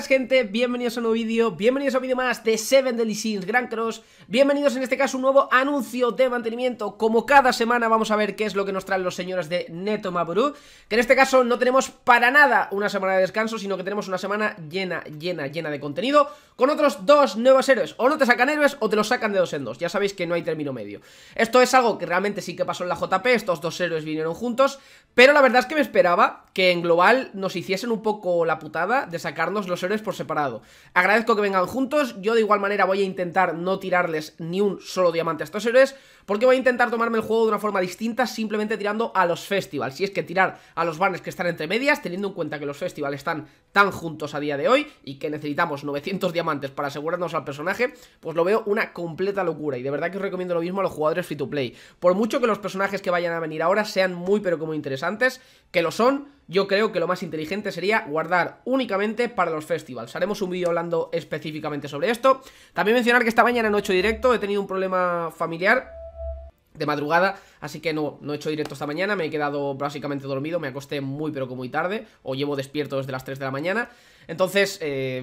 gente, bienvenidos a un nuevo vídeo, bienvenidos a un vídeo más de Seven Deadly Sins Grand Cross Bienvenidos en este caso a un nuevo anuncio de mantenimiento Como cada semana vamos a ver qué es lo que nos traen los señores de Neto Maburu Que en este caso no tenemos para nada una semana de descanso Sino que tenemos una semana llena, llena, llena de contenido Con otros dos nuevos héroes, o no te sacan héroes o te los sacan de dos en dos Ya sabéis que no hay término medio Esto es algo que realmente sí que pasó en la JP, estos dos héroes vinieron juntos Pero la verdad es que me esperaba que en global nos hiciesen un poco la putada de sacarnos los héroes por separado. Agradezco que vengan juntos, yo de igual manera voy a intentar no tirarles ni un solo diamante a estos héroes, porque voy a intentar tomarme el juego de una forma distinta simplemente tirando a los festivals. Si es que tirar a los banners que están entre medias, teniendo en cuenta que los festivals están tan juntos a día de hoy y que necesitamos 900 diamantes para asegurarnos al personaje, pues lo veo una completa locura y de verdad que os recomiendo lo mismo a los jugadores free to play. Por mucho que los personajes que vayan a venir ahora sean muy pero como interesantes, que lo son yo creo que lo más inteligente sería guardar únicamente para los festivals. Haremos un vídeo hablando específicamente sobre esto. También mencionar que esta mañana no he hecho directo, he tenido un problema familiar de madrugada, así que no, no he hecho directo esta mañana, me he quedado básicamente dormido, me acosté muy pero que muy tarde, o llevo despierto desde las 3 de la mañana, entonces, eh,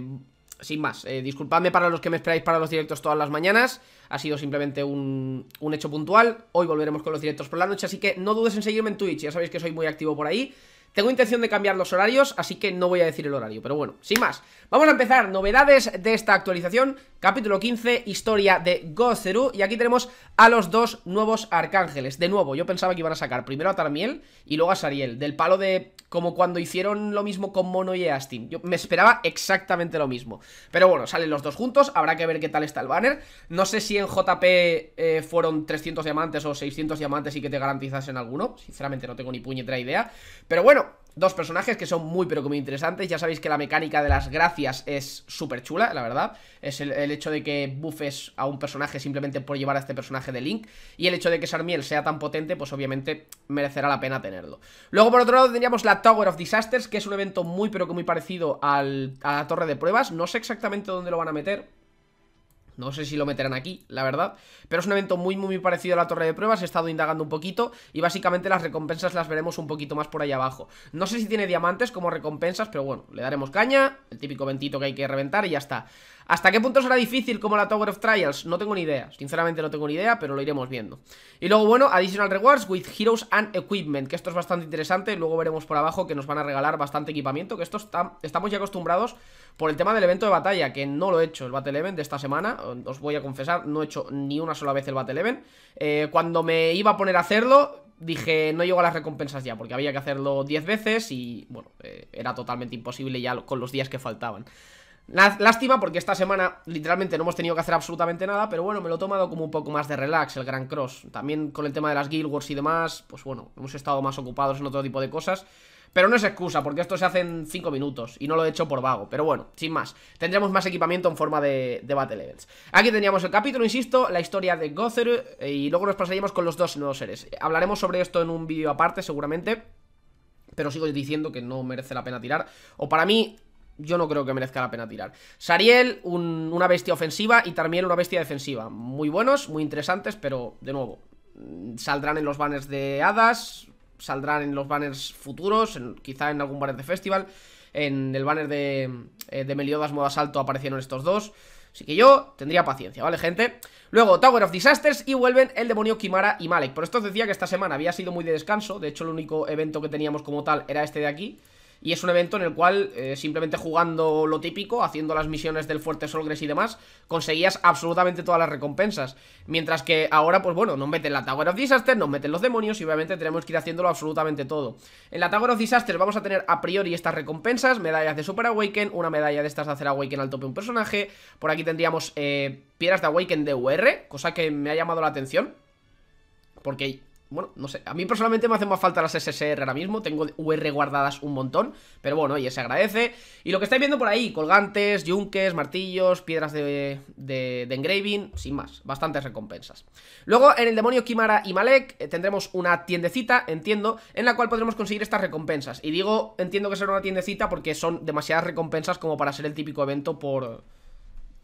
sin más, eh, disculpadme para los que me esperáis para los directos todas las mañanas, ha sido simplemente un, un hecho puntual, hoy volveremos con los directos por la noche, así que no dudes en seguirme en Twitch, ya sabéis que soy muy activo por ahí, tengo intención de cambiar los horarios, así que no voy a decir el horario, pero bueno, sin más. Vamos a empezar, novedades de esta actualización, capítulo 15, historia de Gozeru, y aquí tenemos a los dos nuevos arcángeles. De nuevo, yo pensaba que iban a sacar primero a Tarmiel y luego a Sariel, del palo de como cuando hicieron lo mismo con Mono y Astin. Yo me esperaba exactamente lo mismo. Pero bueno, salen los dos juntos, habrá que ver qué tal está el banner. No sé si en JP eh, fueron 300 diamantes o 600 diamantes y que te garantizasen alguno. Sinceramente no tengo ni puñetera idea. Pero bueno, Dos personajes que son muy pero que muy interesantes Ya sabéis que la mecánica de las gracias es súper chula, la verdad Es el, hecho de que buffes a un personaje simplemente por llevar a este personaje de Link Y el hecho de que Sarmiel sea tan potente, pues obviamente merecerá la pena tenerlo Luego por otro lado tendríamos la Tower of Disasters Que es un evento muy pero que muy parecido a la torre de pruebas No sé exactamente dónde lo van a meter no sé si lo meterán aquí, la verdad. Pero es un evento muy, muy parecido a la torre de pruebas. He estado indagando un poquito y básicamente las recompensas las veremos un poquito más por ahí abajo. No sé si tiene diamantes como recompensas, pero bueno, le daremos caña. El típico ventito que hay que reventar y ya está. ¿Hasta qué punto será difícil como la Tower of Trials? No tengo ni idea, sinceramente no tengo ni idea, pero lo iremos viendo Y luego, bueno, Additional Rewards with Heroes and Equipment, que esto es bastante interesante Luego veremos por abajo que nos van a regalar bastante equipamiento, que esto estamos ya acostumbrados por el tema del evento de batalla, que no lo he hecho, el Battle Event de esta semana, os voy a confesar, no he hecho ni una sola vez el Battle Event. Eh, cuando me iba a poner a hacerlo, dije, no llego a las recompensas ya, porque había que hacerlo 10 veces y, bueno, eh, era totalmente imposible ya con los días que faltaban. Lástima porque esta semana literalmente no hemos tenido que hacer absolutamente nada, pero bueno, me lo he tomado como un poco más de relax el Gran Cross. También con el tema de las Guild Wars y demás, pues bueno, hemos estado más ocupados en otro tipo de cosas. Pero no es excusa, porque esto se hace en 5 minutos y no lo he hecho por vago. Pero bueno, sin más, tendremos más equipamiento en forma de, Battle Events. Aquí teníamos el capítulo, insisto, la historia de Gother. y luego nos pasaríamos con los dos nuevos seres. Hablaremos sobre esto en un vídeo aparte, seguramente. Pero sigo diciendo que no merece la pena tirar. O para mí, yo no creo que merezca la pena tirar. Sariel, una bestia ofensiva y también una bestia defensiva. Muy buenos, muy interesantes, pero de nuevo, mm, saldrán en los banners de hadas, saldrán en los banners futuros, quizá en algún banner de festival. En el banner de, eh, de Meliodas Moda asalto aparecieron estos dos. Así que yo tendría paciencia, ¿vale, gente? Luego, Tower of Disasters y vuelven el demonio Kimara y Malek. Por esto os decía que esta semana había sido muy de descanso. De hecho, el único evento que teníamos como tal era este de aquí. Y es un evento en el cual eh, simplemente jugando lo típico, haciendo las misiones del Fuerte Solgres y demás, conseguías absolutamente todas las recompensas. Mientras que ahora, pues bueno, nos meten la Tower of Disaster, nos meten los demonios y obviamente tenemos que ir haciéndolo absolutamente todo. En la Tower of Disaster vamos a tener a priori estas recompensas, medallas de Super Awaken, una medalla de estas de hacer Awaken al tope un personaje. Por aquí tendríamos eh, piedras de Awaken de UR, cosa que me ha llamado la atención. Porque bueno, no sé, a mí personalmente me hacen más falta las SSR ahora mismo Tengo UR guardadas un montón Pero bueno, y se agradece Y lo que estáis viendo por ahí, colgantes, yunques, martillos, piedras de, de, engraving Sin más, bastantes recompensas Luego en el demonio Kimara y Malek eh, Tendremos una tiendecita, entiendo En la cual podremos conseguir estas recompensas Y digo, entiendo que será una tiendecita porque son demasiadas recompensas Como para ser el típico evento por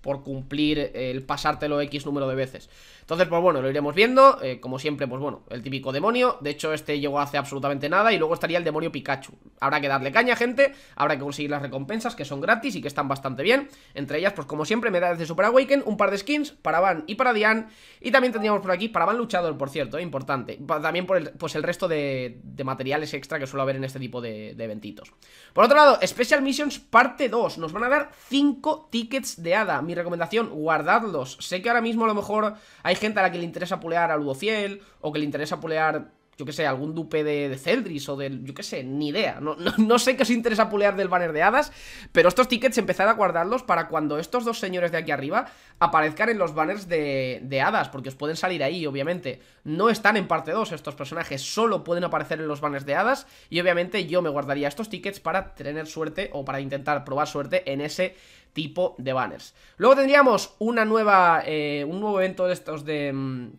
por cumplir el pasártelo X número de veces. Entonces, pues bueno, lo iremos viendo. Eh, como siempre, pues bueno, el típico demonio. De hecho, este llegó hace absolutamente nada. Y luego estaría el demonio Pikachu. Habrá que darle caña, gente. Habrá que conseguir las recompensas, que son gratis y que están bastante bien. Entre ellas, pues como siempre, me da desde Super Awaken, un par de skins para Van y para Dian. Y también tendríamos por aquí para Van Luchador, por cierto, eh, importante. También por el, pues el resto de, materiales extra que suele haber en este tipo de, de eventitos. Por otro lado, Special Missions parte 2. Nos van a dar 5 tickets de hada recomendación, guardadlos. Sé que ahora mismo a lo mejor hay gente a la que le interesa pulear a Ludociel, o que le interesa pulear yo qué sé, algún dupe de, Celdris o de... yo qué sé, ni idea. No, no, sé qué os interesa pulear del banner de hadas, pero estos tickets empezad a guardarlos para cuando estos dos señores de aquí arriba aparezcan en los banners de, hadas, porque os pueden salir ahí, obviamente. No están en parte 2 estos personajes, solo pueden aparecer en los banners de hadas y obviamente yo me guardaría estos tickets para tener suerte o para intentar probar suerte en ese tipo de banners. Luego tendríamos una nueva, eh, un nuevo evento de estos de... Mm,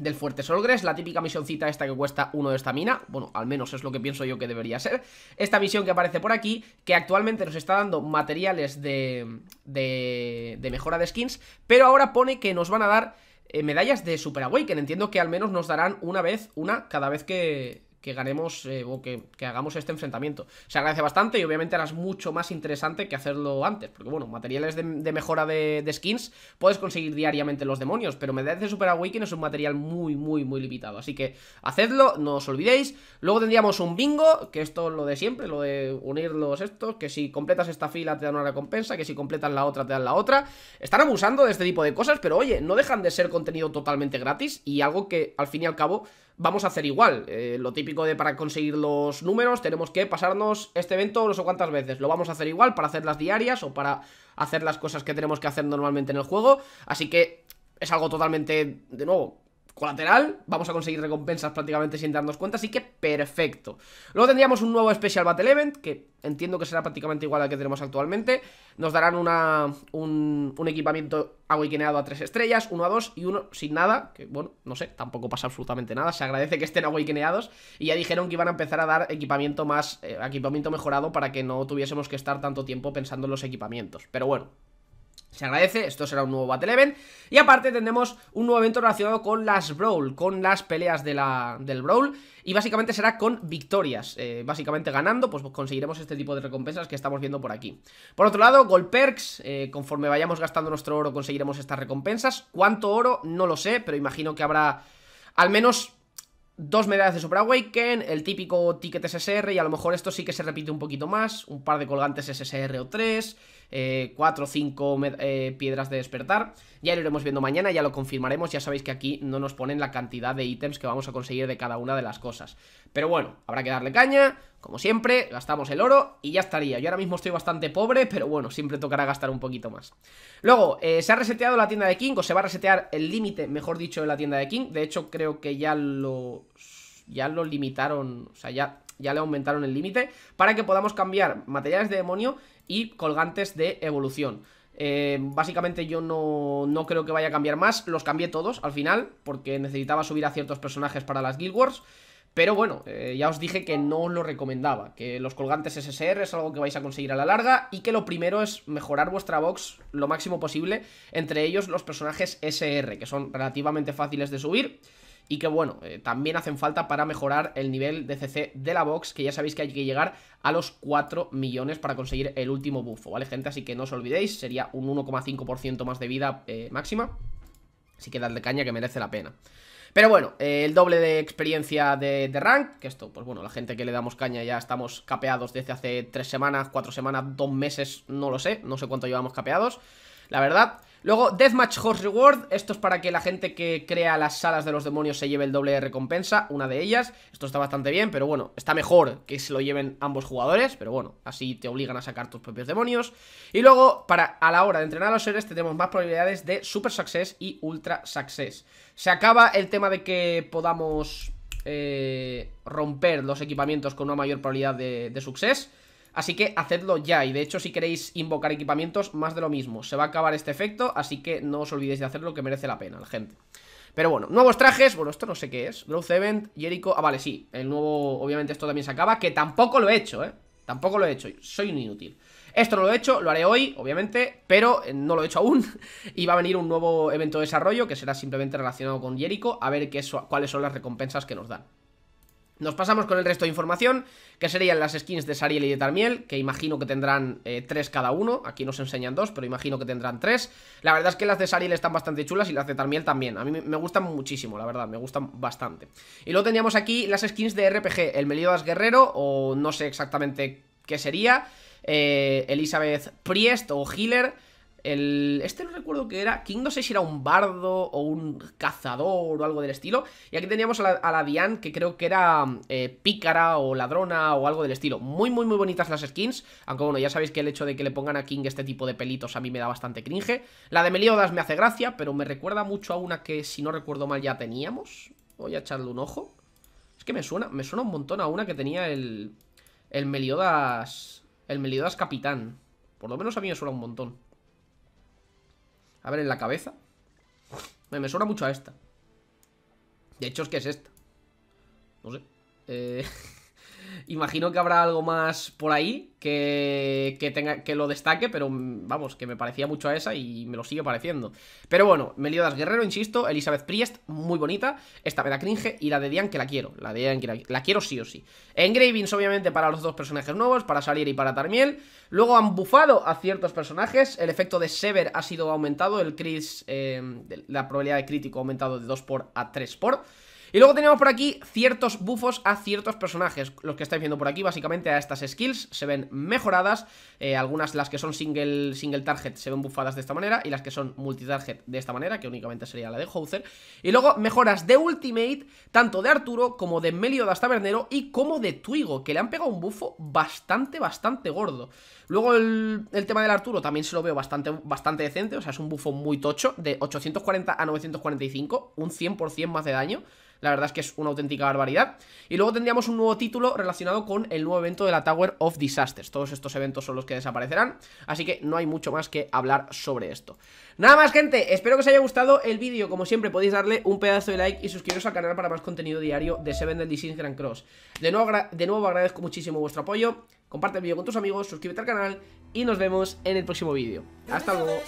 del Fuerte Solgres, la típica misioncita esta que cuesta uno de estamina, bueno, al menos es lo que pienso yo que debería ser, esta misión que aparece por aquí, que actualmente nos está dando materiales de, de, mejora de skins, pero ahora pone que nos van a dar eh, medallas de Super que entiendo que al menos nos darán una vez, una cada vez que, que ganemos eh, o que, hagamos este enfrentamiento. Se agradece bastante y obviamente harás mucho más interesante que hacerlo antes, porque bueno, materiales de, mejora de, skins puedes conseguir diariamente los demonios, pero Medallas de Super Awakening es un material muy, muy, muy limitado, así que hacedlo, no os olvidéis. Luego tendríamos un bingo, que esto es lo de siempre, lo de unirlos estos, que si completas esta fila te dan una recompensa, que si completas la otra te dan la otra. Están abusando de este tipo de cosas, pero oye, no dejan de ser contenido totalmente gratis y algo que al fin y al cabo vamos a hacer igual. Eh, lo típico de para conseguir los números, tenemos que pasarnos este evento no sé cuántas veces. Lo vamos a hacer igual para hacer las diarias o para hacer las cosas que tenemos que hacer normalmente en el juego. Así que es algo totalmente, de nuevo, colateral, vamos a conseguir recompensas prácticamente sin darnos cuenta, así que perfecto. Luego tendríamos un nuevo Special Battle Event, que entiendo que será prácticamente igual al que tenemos actualmente. Nos darán una, un, equipamiento awakeneado a 3 estrellas, uno a dos y uno sin nada, que bueno, no sé, tampoco pasa absolutamente nada, se agradece que estén awakeneados y ya dijeron que iban a empezar a dar equipamiento más, eh, equipamiento mejorado para que no tuviésemos que estar tanto tiempo pensando en los equipamientos, pero bueno, se agradece, esto será un nuevo Battle Event Y aparte tendremos un nuevo evento relacionado con las Brawl, con las peleas de la, del Brawl Y básicamente será con victorias, eh, básicamente ganando pues conseguiremos este tipo de recompensas que estamos viendo por aquí Por otro lado, Gold Perks, eh, conforme vayamos gastando nuestro oro conseguiremos estas recompensas ¿Cuánto oro? No lo sé, pero imagino que habrá al menos dos medallas de Super Awaken, el típico ticket SSR, y a lo mejor esto sí que se repite un poquito más, un par de colgantes SSR o tres, eh, cuatro o cinco eh, piedras de despertar, ya lo iremos viendo mañana, ya lo confirmaremos, ya sabéis que aquí no nos ponen la cantidad de ítems que vamos a conseguir de cada una de las cosas, pero bueno, habrá que darle caña, como siempre, gastamos el oro y ya estaría. Yo ahora mismo estoy bastante pobre, pero bueno, siempre tocará gastar un poquito más. Luego, eh, se ha reseteado la tienda de King, o se va a resetear el límite, mejor dicho, de la tienda de King. De hecho, creo que ya lo ya lo limitaron, o sea, ya, ya le aumentaron el límite para que podamos cambiar materiales de demonio y colgantes de evolución. Eh, básicamente yo no, creo que vaya a cambiar más, los cambié todos al final porque necesitaba subir a ciertos personajes para las Guild Wars. Pero bueno, eh, ya os dije que no os lo recomendaba, que los colgantes SSR es algo que vais a conseguir a la larga y que lo primero es mejorar vuestra box lo máximo posible, entre ellos los personajes SR, que son relativamente fáciles de subir y que bueno, eh, también hacen falta para mejorar el nivel de CC de la box, que ya sabéis que hay que llegar a los 4 millones para conseguir el último buffo, ¿vale gente? Así que no os olvidéis, sería un 1,5% más de vida eh, máxima, así que dadle caña que merece la pena. Pero bueno, eh, el doble de experiencia de, de, rank, que esto, pues bueno, la gente que le damos caña ya estamos capeados desde hace 3 semanas, 4 semanas, 2 meses, no lo sé, no sé cuánto llevamos capeados, la verdad... Luego, Deathmatch Horse Reward. Esto es para que la gente que crea las salas de los demonios se lleve el doble de recompensa, una de ellas. Esto está bastante bien, pero bueno, está mejor que se lo lleven ambos jugadores, pero bueno, así te obligan a sacar tus propios demonios. Y luego, para a la hora de entrenar a los seres, tenemos más probabilidades de Super Success y Ultra Success. Se acaba el tema de que podamos eh, romper los equipamientos con una mayor probabilidad de, suces. Así que hacedlo ya y de hecho si queréis invocar equipamientos, más de lo mismo. Se va a acabar este efecto, así que no os olvidéis de hacerlo que merece la pena, la gente. Pero bueno, nuevos trajes, bueno, esto no sé qué es Growth Event, Jericho, ah vale, sí El nuevo, obviamente esto también se acaba, que tampoco lo he hecho, eh Tampoco lo he hecho, soy un inútil Esto no lo he hecho, lo haré hoy, obviamente Pero eh, no lo he hecho aún Y va a venir un nuevo evento de desarrollo que será simplemente relacionado con Jericho A ver qué cuáles son las recompensas que nos dan nos pasamos con el resto de información, que serían las skins de Sariel y de Tarmiel, que imagino que tendrán eh, tres cada uno, aquí nos enseñan dos, pero imagino que tendrán tres. La verdad es que las de Sariel están bastante chulas y las de Tarmiel también, a mí me gustan muchísimo, la verdad, me gustan bastante. Y luego teníamos aquí las skins de RPG, el Meliodas Guerrero, o no sé exactamente qué sería, eh, Elizabeth Priest o Healer... El, este no recuerdo que era. King no sé si era un bardo o un cazador o algo del estilo. Y aquí teníamos a la, Diane, que creo que era eh, pícara o ladrona o algo del estilo. Muy, muy, muy bonitas las skins. Aunque bueno, ya sabéis que el hecho de que le pongan a King este tipo de pelitos a mí me da bastante cringe. La de Meliodas me hace gracia, pero me recuerda mucho a una que, si no recuerdo mal, ya teníamos. Voy a echarle un ojo. Es que me suena, me suena un montón a una que tenía el. El Meliodas. El Meliodas Capitán. Por lo menos a mí me suena un montón. A ver, en la cabeza. Me, suena mucho a esta. De hecho, es que es esta. No sé. Eh... Imagino que habrá algo más por ahí que, tenga, que lo destaque, pero mm, vamos, que me parecía mucho a esa y me lo sigue pareciendo. Pero bueno, Meliodas Guerrero, insisto, Elizabeth Priest, muy bonita. Esta me da cringe y la de Dian que la quiero. La de Dian que la, quiero sí o sí. Engravings, obviamente, para los dos personajes nuevos, para Salir y para Tarmiel. Luego han bufado a ciertos personajes. El efecto de Sever ha sido aumentado. El Chris, eh, la probabilidad de crítico ha aumentado de 2 por a 3 por. Y luego tenemos por aquí ciertos bufos a ciertos personajes. Los que estáis viendo por aquí, básicamente a estas skills se ven mejoradas. Eh, algunas, las que son single, single target, se ven buffadas de esta manera. Y las que son multi target, de esta manera, que únicamente sería la de Houser. Y luego mejoras de Ultimate, tanto de Arturo como de Meliodas Tabernero y como de Twigo, que le han pegado un buffo bastante, bastante gordo. Luego el, tema del Arturo también se lo veo bastante, bastante decente. O sea, es un buffo muy tocho, de 840 a 945, un 100% más de daño la verdad es que es una auténtica barbaridad. Y luego tendríamos un nuevo título relacionado con el nuevo evento de la Tower of Disasters. Todos estos eventos son los que desaparecerán, así que no hay mucho más que hablar sobre esto. Nada más, gente, espero que os haya gustado el vídeo. Como siempre, podéis darle un pedazo de like y suscribiros al canal para más contenido diario de Seven Deadly Sins Grand Cross. De nuevo, de nuevo agradezco muchísimo vuestro apoyo. Comparte el vídeo con tus amigos, suscríbete al canal y nos vemos en el próximo vídeo. Hasta luego.